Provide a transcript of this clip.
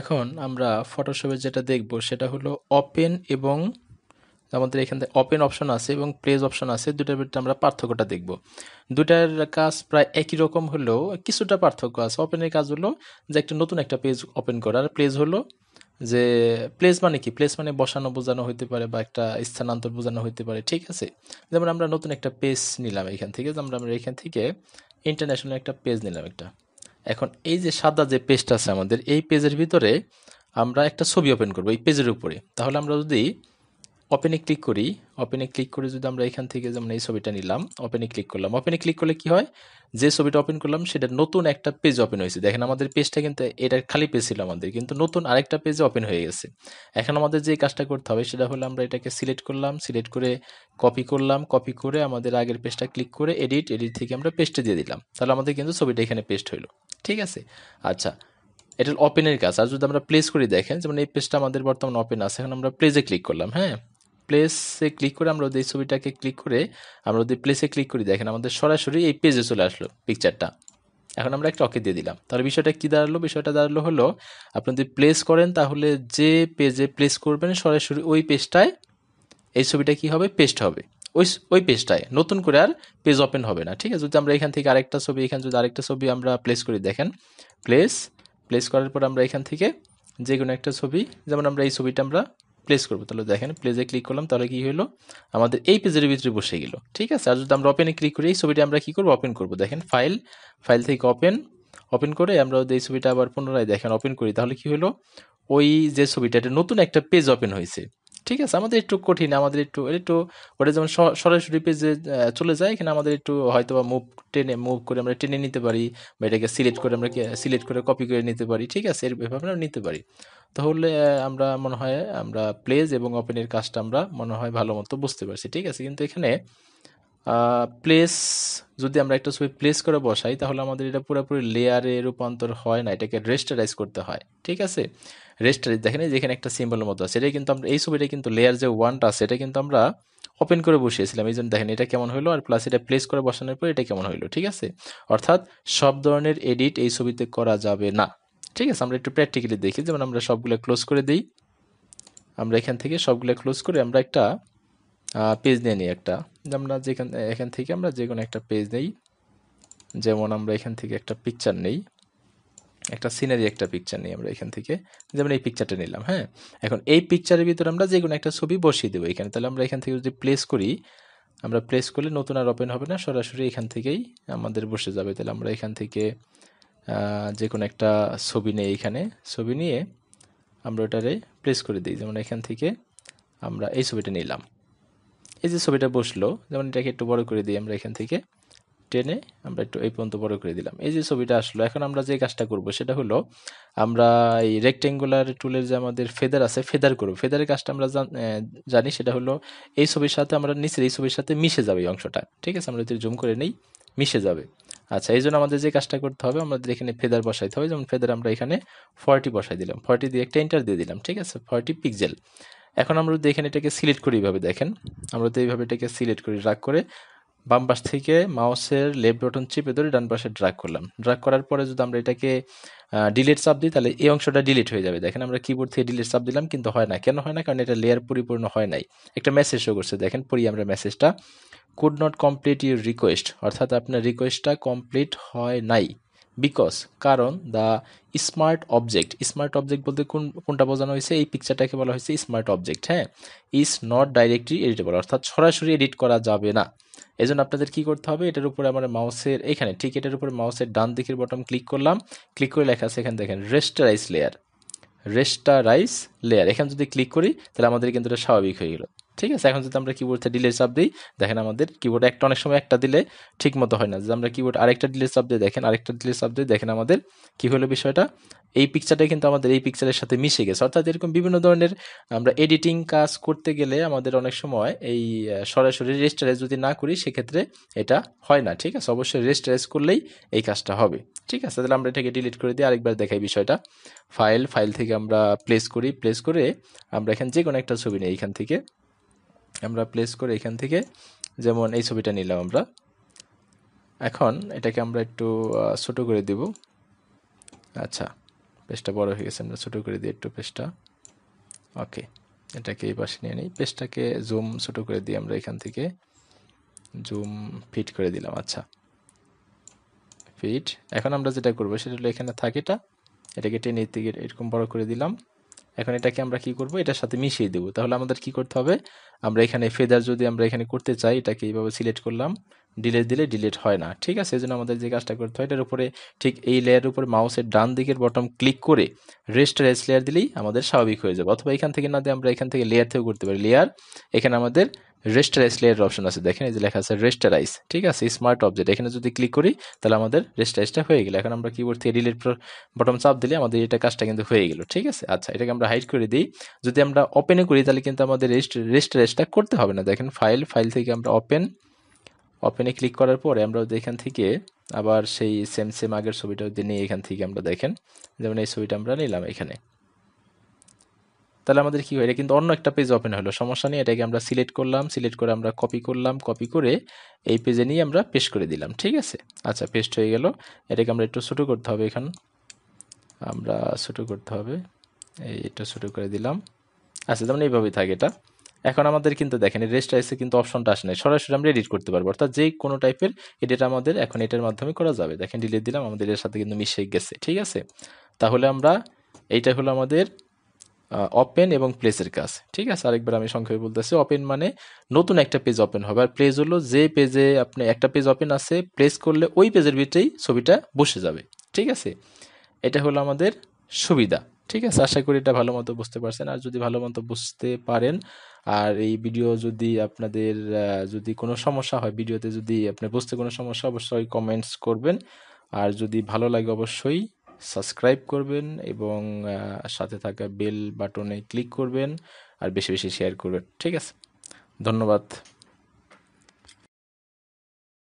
এখন আমরা ফটোশপে যেটা দেখব সেটা হলো ওপেন এবং আমাদের এখান থেকে ওপেন অপশন আছে এবং প্লেজ অপশন আছে দুটার ভিতরে আমরা পার্থক্যটা দেখব দুটার কাজ প্রায় একই রকম হলেও কিছুটা পার্থক্য আছে ওপেনের কাজ হলো যে একটা নতুন একটা পেজ ওপেন করা আর প্লেজ হলো যে প্লেস মানে কি প্লেস মানে বসানো বোঝানো হইতে পারে বা একটা স্থানান্তর বোঝানো হইতে পারে ঠিক আছে যেমন আমরা নতুন একটা পেজ নিলাম এখান থেকে যেমন আমরা এখান থেকে ইন্টারন্যাশনাল একটা পেজ নিলাম একটা এখন এই যে সাদা যে পেজটা আছে আমাদের এই পেজের ভিতরে আমরা একটা ছবি ওপেন করব এই পেজের উপরে তাহলে আমরা যদি ওপেনে ক্লিক করি ওপেনে ক্লিক করে যদি আমরা এখান থেকে যেমন এই ছবিটা নিলাম ওপেনে ক্লিক করলাম ওপেনে ক্লিক করলে কি হয় যে ছবিটা ওপেন করলাম সেটা নতুন একটা পেজ ওপেন হয়েছে দেখেন আমাদের পেজটা কিন্তু এটা খালি পেজ ছিল আমাদের কিন্তু নতুন আরেকটা পেজে ওপেন হয়ে গেছে এখন আমাদের যে কাজটা করতে হবে সেটা হলো আমরা এটাকে সিলেক্ট করলাম সিলেক্ট করে কপি করলাম কপি করে আমাদের আগের পেজটা ক্লিক করে এডিট এডিট থেকে আমরা পেজটা দিয়ে দিলাম তাহলে আমাদের কিন্তু ছবিটা এখানে পেস্ট হইলো ঠিক আছে আচ্ছা এটা ওপেনের কাজ আর যদি আমরা প্লেস করে দেখেন যেমন এই পেজটা আমাদের বর্তমানে ওপেন আছে এখন আমরা প্লেজে ক্লিক করলাম হ্যাঁ প্লেসে ক্লিক করে আমরা এই ছবিটাকে ক্লিক করে আমরা ওদের প্লেসে ক্লিক করি দেখেন আমাদের সরাসরি এই পেজে চলে আসলো পিকচারটা এখন আমরা একটা অকে দিয়ে দিলাম তাহলে বিষয়টা কি দাঁড়ালো বিষয়টা দাঁড়ালো হলো আপনি যদি প্লেস করেন তাহলে যে পেজে প্লেস করবেন সরাসরি ওই পেজটায় এই ছবিটা কি হবে পেস্ট হবে ওই ওই পেজটায় নতুন করে আর পেজ ওপেন হবে না ঠিক আছে যদি আমরা এখান থেকে আরেকটা ছবি এখান যদি আরেকটা ছবি আমরা প্লেস করি দেখেন প্লেস প্লেস করার পর আমরা এখান থেকে যে কোনো একটা ছবি যেমন আমরা এই ছবিটা আমরা প্লেস করবো তাহলে দেখেন প্লেজে ক্লিক করলাম তাহলে কি হলো আমাদের এই পেজের ভিতরে বসে গেল ঠিক আছে আর যদি আমরা ওপেনে ক্লিক করি এই ছবিটা আমরা কী করবো ওপেন করবো দেখেন ফাইল ফাইল থেকে ওপেন ওপেন করে আমরা এই ছবিটা আবার পুনরায় দেখেন ওপেন করি তাহলে কি হলো ওই যে ছবিটা এটা নতুন একটা পেজ ওপেন হয়েছে ঠিক আছে আমাদের একটু কঠিন আমাদের একটু একটু ওটা যেমন সরাসরি পেজে চলে যায় এখানে আমাদের একটু হয়তো বা মুভ টেনে মুভ করে আমরা টেনে নিতে পারি বা এটাকে সিলেক্ট করে আমরা সিলেক্ট করে কপি করে নিতে পারি ঠিক আছে এরভাবে আমরা নিতে পারি তাহলে আমরা মনে হয় আমরা প্লেজ এবং ওপেনের কাজটা আমরা মনে হয় ভালো মতো বুঝতে পারছি ঠিক আছে কিন্তু এখানে প্লেস যদি আমরা একটা ছবি প্লেস করে বসাই তাহলে আমাদের এটা পুরোপুরি লেয়ারে রূপান্তর হয় না এটাকে রেস্টারাইজ করতে হয় ঠিক আছে রেস্টারাইজ দেখেন যেখানে একটা সিম্বলের মতো আছে এটা কিন্তু আমরা এই ছবিটা কিন্তু লেয়ার যে ওয়ানটা আছে এটা কিন্তু আমরা ওপেন করে বসিয়েছিলাম এই জন্য দেখেন এটা কেমন হলো আর প্লাস এটা প্লেস করে বসানোর পর এটা কেমন হলো ঠিক আছে অর্থাৎ সব ধরনের এডিট এই ছবিতে করা যাবে না ঠিক আছে আমরা একটু প্র্যাকটিক্যালি দেখি যেমন আমরা সবগুলো ক্লোজ করে দিই আমরা এখান থেকে সবগুলো ক্লোজ করে আমরা একটা পেজ নিয়ে নিই একটা আমরা যেখান এখান থেকে আমরা যে কোনো একটা পেজ নেই যেমন আমরা এখান থেকে একটা পিকচার নেই একটা সিনারি একটা পিকচার নিই আমরা এখান থেকে যেমন এই পিকচারটা নিলাম হ্যাঁ এখন এই পিকচারের ভিতরে আমরা যে কোনো একটা ছবি বসিয়ে দেবো এখানে তাহলে আমরা এখান থেকে যদি প্লেস করি আমরা প্লেস করলে নতুন আর ওপেন হবে না সরাসরি এখান থেকেই আমাদের বসে যাবে তাহলে আমরা এখান থেকে যে কোনো একটা ছবি নেই এখানে ছবি নিয়ে আমরা ওটারে প্লেস করে দিই যেমন এখান থেকে আমরা এই ছবিটা নিলাম এই যে ছবিটা বসলো যেমন এটাকে একটু বড় করে দিই আমরা এখান থেকে টেনে আমরা একটু এই পর্যন্ত বড় করে দিলাম এই যে ছবিটা আসলো এখন আমরা যে কাজটা করব সেটা হলো আমরা এই রেক্টেঙ্গুলার টুলের যে আমাদের ফেদার আছে ফেদার করব ফেদারের কাজটা আমরা জানি সেটা হলো এই ছবির সাথে আমরা নিচের এই ছবির সাথে মিশে যাবে এই অংশটা ঠিক আছে আমরা যদি জুম করে নেই মিশে যাবে আচ্ছা এই জন্য আমাদের যে কাজটা করতে হবে আমাদের এখানে ফেদার বসাইতে হবে যেমন ফেদার আমরা এখানে ফর্টি বসাই দিলাম ফর্টি দিয়ে একটা এন্টার দিয়ে দিলাম ঠিক আছে ফর্টি পিক্সেল এখন আমরা যদি এখানে এটাকে সিলেক্ট করি এইভাবে দেখেন আমরা তো এইভাবে এটাকে সিলেক্ট করি রাগ করে বাম পাশ থেকে মাউসের লেফট বাটন চেপে ধরে ডান পাশে ড্রাগ করলাম ড্রাগ করার পরে যদি আমরা এটাকে ডিলিট চাপ দিই তাহলে এই অংশটা ডিলিট হয়ে যাবে দেখেন আমরা কিবোর্ড থেকে ডিলিট চাপ দিলাম কিন্তু হয় না কেন হয় না কারণ এটা লেয়ার পরিপূর্ণ হয় নাই একটা মেসেজ শো করছে দেখেন পড়ি আমরা মেসেজটা could not complete your request অর্থাৎ আপনার রিকোয়েস্টটা কমপ্লিট হয় নাই বিকজ কারণ the smart object smart object বলতে কোন কোনটা বোঝানো হয়েছে এই পিকচারটাকে বলা হয়েছে স্মার্ট অবজেক্ট হ্যাঁ ইজ নট ডাইরেক্টলি এডিটেবল অর্থাৎ সরাসরি এডিট করা যাবে না এই জন্য আপনাদের কী করতে হবে এটার উপরে আমার মাউসের এখানে ঠিক এটার উপরে মাউসের ডান দিকের বটম ক্লিক করলাম ক্লিক করে লেখা আছে এখানে দেখেন রেস্টারাইস লেয়ার রেস্টারাইস লেয়ার এখানে যদি ক্লিক করি তাহলে আমাদের কিন্তু এটা স্বাভাবিক হয়ে গেলো ঠিক আছে এখন যদি আমরা কিবোর্ডে ডিলে চাপ দিই দেখেন আমাদের কিবোর্ড একটা অনেক সময় একটা দিলে ঠিক মতো হয় না যদি আমরা কিবোর্ড আরেকটা ডিলে চাপ দিয়ে দেখেন আরেকটা ডিলে চাপ দিয়ে দেখেন আমাদের কি হলো বিষয়টা এই পিকচারটা কিন্তু আমাদের এই পিকচারের সাথে মিশে গেছে অর্থাৎ এরকম বিভিন্ন ধরনের আমরা এডিটিং কাজ করতে গেলে আমাদের অনেক সময় এই সরাসরি রেস্টারেজ যদি না করি সেক্ষেত্রে এটা হয় না ঠিক আছে অবশ্যই রেস্টারেজ করলেই এই কাজটা হবে ঠিক আছে তাহলে আমরা এটাকে ডিলিট করে দিই আরেকবার দেখাই বিষয়টা ফাইল ফাইল থেকে আমরা প্লেস করি প্লেস করে আমরা এখানে যে কোনো একটা ছবি নিই এখান থেকে আমরা প্লেস করে এখান থেকে যেমন এই ছবিটা নিলাম আমরা এখন এটাকে আমরা একটু ছোটো করে দিব আচ্ছা পেস্টটা বড় হয়ে গেছে আমরা ছোটো করে দিই একটু পেস্টটা ওকে এটাকে এই পাশে নিয়ে নিই পেস্টটাকে জুম ছোটো করে দিই আমরা এখান থেকে জুম ফিট করে দিলাম আচ্ছা ফিট এখন আমরা যেটা করবো সেটা হলো এখানে থাকিটা এটাকে টেনে এরকম বড় করে দিলাম এখন এটাকে আমরা কি করব এটার সাথে মিশিয়ে দেব তাহলে আমাদের কি করতে হবে আমরা এখানে ফেদার যদি আমরা এখানে করতে চাই এটাকে এইভাবে সিলেক্ট করলাম ডিলেট দিলে ডিলেট হয় না ঠিক আছে সেজন্য আমাদের যে কাজটা করতে হয় এটার উপরে ঠিক এই লেয়ারের উপরে মাউসের ডান দিকের বটম ক্লিক করে রেস্ট রেস্ট লেয়ার দিলেই আমাদের স্বাভাবিক হয়ে যাবে অথবা এখান থেকে না দিয়ে আমরা এখান থেকে লেয়ার থেকেও করতে পারি লেয়ার এখানে আমাদের রেস্টারাইজ লেয়ারের অপশন আছে দেখেন এই যে লেখা আছে রেস্টারাইজ ঠিক আছে স্মার্ট অবজেক্ট এখানে যদি ক্লিক করি তাহলে আমাদের রেস্টারাইজটা হয়ে গেল এখন আমরা কিবোর্ড থেকে ডিলিট বটম চাপ দিলে আমাদের এটা কাজটা কিন্তু হয়ে গেল ঠিক আছে আচ্ছা এটাকে আমরা হাইড করে দিই যদি আমরা ওপেনে করি তাহলে কিন্তু আমাদের রেস্টারাইজটা করতে হবে না দেখেন ফাইল ফাইল থেকে আমরা ওপেন ওপেনে ক্লিক করার পরে আমরা এখান থেকে আবার সেই সেম সেম আগের ছবিটা যদি নিই এখান থেকে আমরা দেখেন যেমন এই ছবিটা আমরা নিলাম এখানে তাহলে আমাদের কি হয় এটা কিন্তু অন্য একটা পেজ ওপেন হলো সমস্যা নেই এটাকে আমরা সিলেক্ট করলাম সিলেক্ট করে আমরা কপি করলাম কপি করে এই পেজে নিয়ে আমরা পেস্ট করে দিলাম ঠিক আছে আচ্ছা পেস্ট হয়ে গেল এটাকে আমরা একটু ছোটো করতে হবে এখন আমরা ছোটো করতে হবে এই একটু ছোটো করে দিলাম আচ্ছা তেমন এইভাবেই থাকে এটা এখন আমাদের কিন্তু দেখেন রেস্ট আইসে কিন্তু অপশনটা আসে নাই সরাসরি আমরা এডিট করতে পারবো অর্থাৎ যে কোনো টাইপের এডিট আমাদের এখন এটার মাধ্যমে করা যাবে দেখেন ডিলিট দিলাম আমাদের এর সাথে কিন্তু মিশে গেছে ঠিক আছে তাহলে আমরা এইটা হলো আমাদের ওপেন এবং প্লেসের কাজ ঠিক আছে আরেকবার আমি সংক্ষেপে বলতেছি ওপেন মানে নতুন একটা পেজ ওপেন হবে আর প্লেস হলো যে পেজে আপনি একটা পেজ ওপেন আছে প্লেস করলে ওই পেজের ভিতরেই ছবিটা বসে যাবে ঠিক আছে এটা হলো আমাদের সুবিধা ঠিক আছে আশা করি এটা ভালো মতো বুঝতে পারছেন আর যদি ভালো মতো বুঝতে পারেন আর এই ভিডিও যদি আপনাদের যদি কোনো সমস্যা হয় ভিডিওতে যদি আপনার বুঝতে কোনো সমস্যা অবশ্যই কমেন্টস করবেন আর যদি ভালো লাগে অবশ্যই সাবস্ক্রাইব করবেন এবং সাথে থাকা বেল বাটনে ক্লিক করবেন আর বেশি বেশি শেয়ার করবেন ঠিক আছে ধন্যবাদ